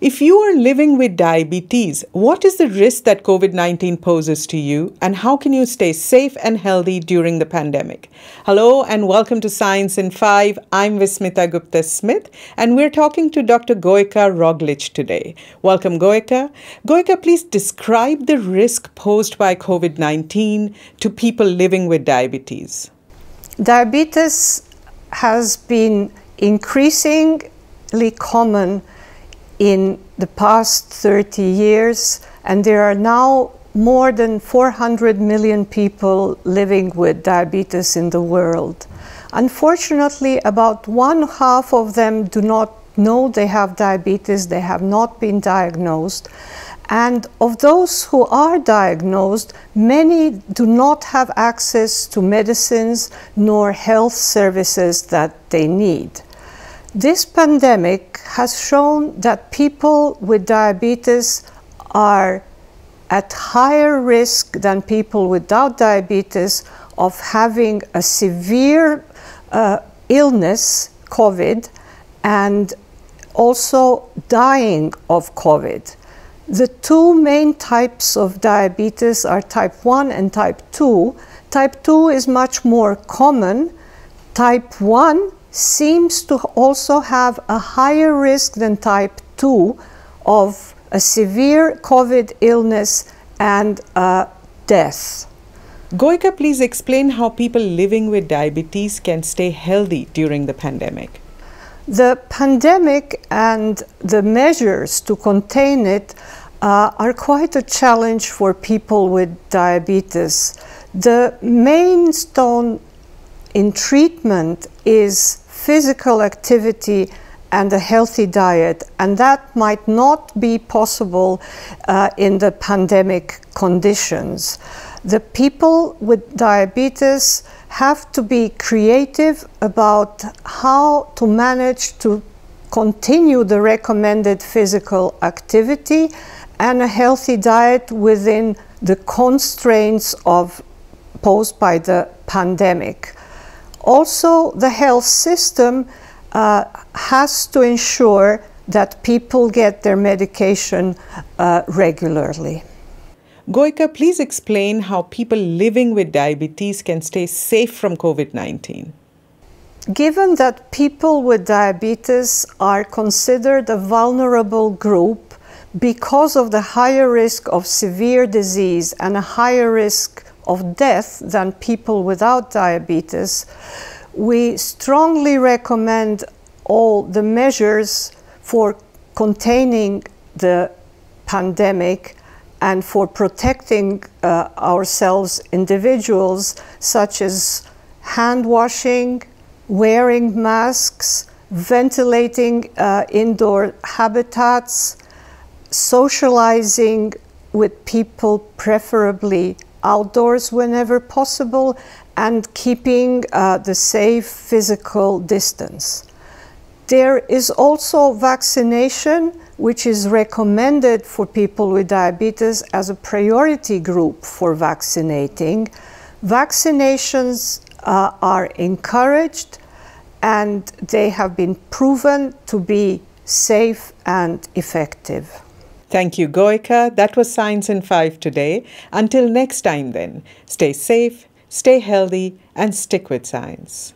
If you are living with diabetes, what is the risk that COVID 19 poses to you, and how can you stay safe and healthy during the pandemic? Hello, and welcome to Science in 5. I'm Vismita Gupta Smith, and we're talking to Dr. Goika Roglic today. Welcome, Goika. Goika, please describe the risk posed by COVID 19 to people living with diabetes. Diabetes has been increasingly common in the past 30 years, and there are now more than 400 million people living with diabetes in the world. Unfortunately, about one half of them do not know they have diabetes, they have not been diagnosed. And of those who are diagnosed, many do not have access to medicines nor health services that they need. This pandemic has shown that people with diabetes are at higher risk than people without diabetes of having a severe uh, illness, COVID, and also dying of COVID. The two main types of diabetes are type 1 and type 2. Type 2 is much more common. Type 1 seems to also have a higher risk than type 2 of a severe COVID illness and death. Goika, please explain how people living with diabetes can stay healthy during the pandemic. The pandemic and the measures to contain it uh, are quite a challenge for people with diabetes. The main stone in treatment is physical activity and a healthy diet, and that might not be possible uh, in the pandemic conditions. The people with diabetes have to be creative about how to manage to continue the recommended physical activity and a healthy diet within the constraints of posed by the pandemic also, the health system uh, has to ensure that people get their medication uh, regularly. Goika, please explain how people living with diabetes can stay safe from COVID 19. Given that people with diabetes are considered a vulnerable group because of the higher risk of severe disease and a higher risk of death than people without diabetes, we strongly recommend all the measures for containing the pandemic and for protecting uh, ourselves, individuals, such as hand washing, wearing masks, ventilating uh, indoor habitats, socializing with people, preferably outdoors whenever possible and keeping uh, the safe physical distance. There is also vaccination, which is recommended for people with diabetes as a priority group for vaccinating. Vaccinations uh, are encouraged and they have been proven to be safe and effective. Thank you, Goika. That was Science in 5 today. Until next time, then, stay safe, stay healthy, and stick with science.